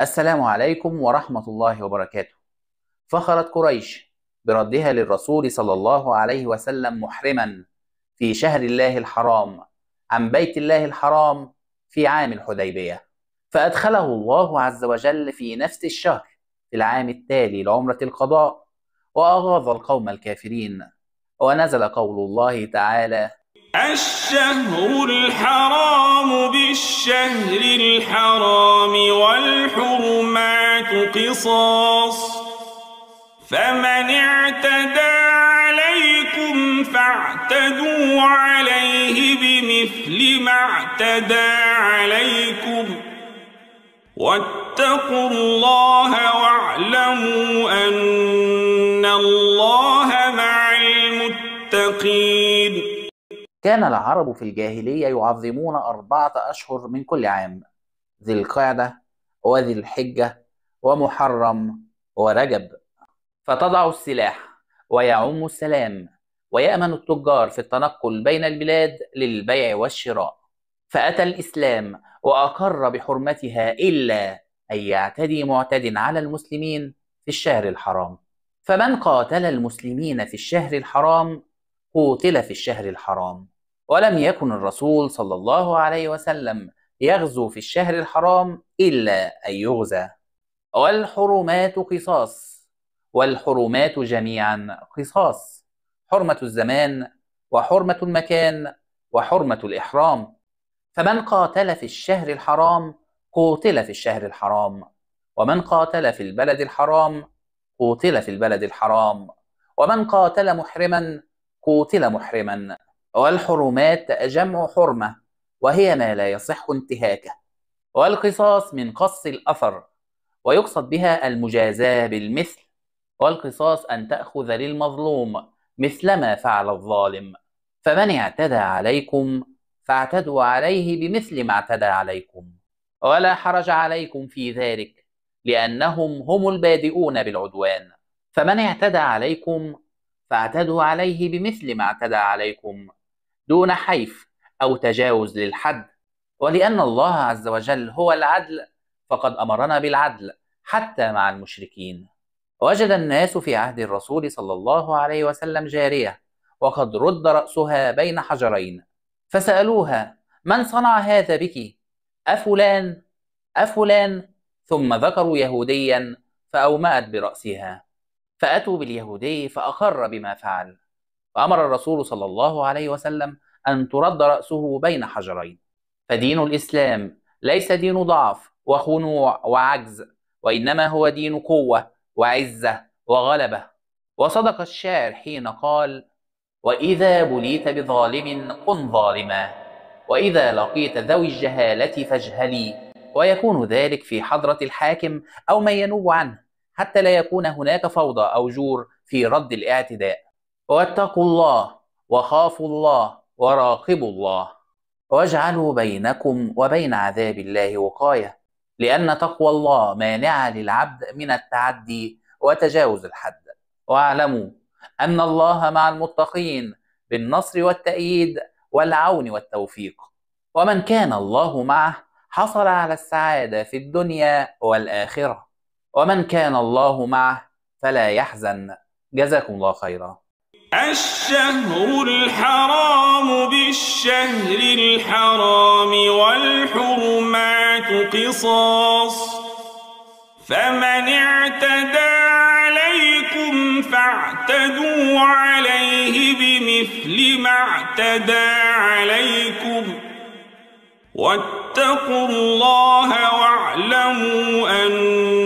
السلام عليكم ورحمة الله وبركاته فخرت قريش بردها للرسول صلى الله عليه وسلم محرما في شهر الله الحرام عن بيت الله الحرام في عام الحديبية فأدخله الله عز وجل في نفس الشهر في العام التالي لعمرة القضاء وأغاظ القوم الكافرين ونزل قول الله تعالى الشهر الحرام بالشهر الحرام والحرمات قصاص فمن اعتدى عليكم فاعتدوا عليه بمثل ما اعتدى عليكم واتقوا الله واعلموا أن كان العرب في الجاهلية يعظمون أربعة أشهر من كل عام ذي القعدة وذي الحجة ومحرم ورجب فتضع السلاح ويعم السلام ويأمن التجار في التنقل بين البلاد للبيع والشراء فأتى الإسلام وأقر بحرمتها إلا أن يعتدي معتد على المسلمين في الشهر الحرام فمن قاتل المسلمين في الشهر الحرام قوتل في الشهر الحرام ولم يكن الرسول صلى الله عليه وسلم يغزو في الشهر الحرام إلا أن يغزى والحرمات قصاص والحرمات جميعا قصاص حرمة الزمان وحرمة المكان وحرمة الإحرام فمن قاتل في الشهر الحرام قوتل في الشهر الحرام ومن قاتل في البلد الحرام قوتل في البلد الحرام ومن قاتل محرما قوتل محرما والحرمات جمع حرمة وهي ما لا يصح انتهاكه والقصاص من قص الأثر ويقصد بها المجازاة بالمثل والقصاص أن تأخذ للمظلوم مثلما فعل الظالم فمن اعتدى عليكم فاعتدوا عليه بمثل ما اعتدى عليكم ولا حرج عليكم في ذلك لأنهم هم البادئون بالعدوان فمن اعتدى عليكم فاعتدوا عليه بمثل ما اعتدى عليكم دون حيف أو تجاوز للحد ولأن الله عز وجل هو العدل فقد أمرنا بالعدل حتى مع المشركين وجد الناس في عهد الرسول صلى الله عليه وسلم جارية وقد رد رأسها بين حجرين فسألوها من صنع هذا بك؟ أفلان؟ أفلان؟ ثم ذكروا يهوديا فأومأت برأسها فأتوا باليهودي فأقر بما فعل فأمر الرسول صلى الله عليه وسلم أن ترد رأسه بين حجرين فدين الإسلام ليس دين ضعف وخنوع وعجز وإنما هو دين قوة وعزة وغلبة وصدق الشاعر حين قال وإذا بليت بظالم قن ظالما وإذا لقيت ذوي الجهالة فاجهلي ويكون ذلك في حضرة الحاكم أو من ينوب عنه حتى لا يكون هناك فوضى أو جور في رد الاعتداء واتقوا الله وخافوا الله وراقبوا الله واجعلوا بينكم وبين عذاب الله وقاية لأن تقوى الله مانعة للعبد من التعدي وتجاوز الحد واعلموا أن الله مع المتقين بالنصر والتأييد والعون والتوفيق ومن كان الله معه حصل على السعادة في الدنيا والآخرة ومن كان الله معه فلا يحزن جزاكم الله خيرا الشهر الحرام بالشهر الحرام والحرمات قصاص فمن اعتدى عليكم فاعتدوا عليه بمثل ما اعتدى عليكم واتقوا الله واعلموا أن